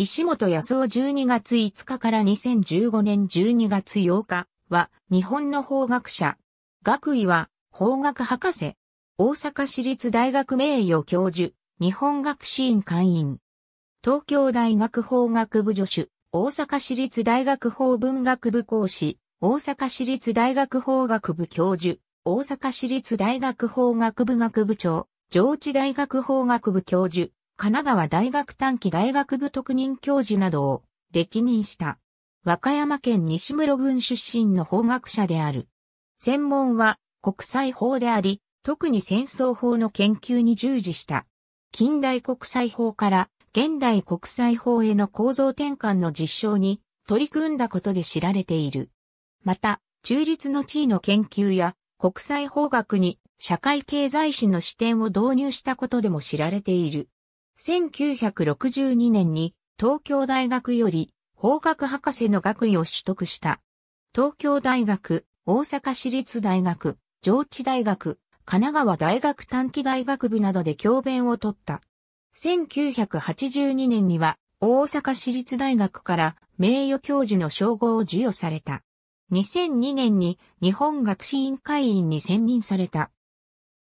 石本康夫12月5日から2015年12月8日は日本の法学者。学位は法学博士。大阪市立大学名誉教授。日本学士院会員。東京大学法学部助手。大阪市立大学法文学部講師。大阪市立大学法学部教授。大阪市立大学法学部学部長。上智大学法学部教授。神奈川大学短期大学部特任教授などを歴任した。和歌山県西室郡出身の法学者である。専門は国際法であり、特に戦争法の研究に従事した。近代国際法から現代国際法への構造転換の実証に取り組んだことで知られている。また、中立の地位の研究や国際法学に社会経済史の視点を導入したことでも知られている。1962年に東京大学より法学博士の学位を取得した。東京大学、大阪市立大学、上智大学、神奈川大学短期大学部などで教鞭を取った。1982年には大阪市立大学から名誉教授の称号を授与された。2002年に日本学士委員会員に選任された。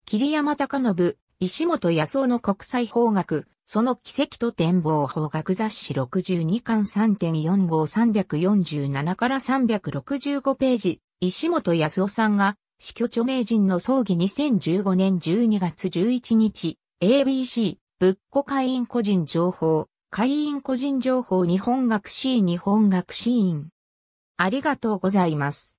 桐山隆信、石本康夫の国際法学、その奇跡と展望法学雑誌62巻3.45347から365ページ、石本康夫さんが、死去著名人の葬儀2015年12月11日、ABC、仏庫会員個人情報、会員個人情報日本学士日本学士院。ありがとうございます。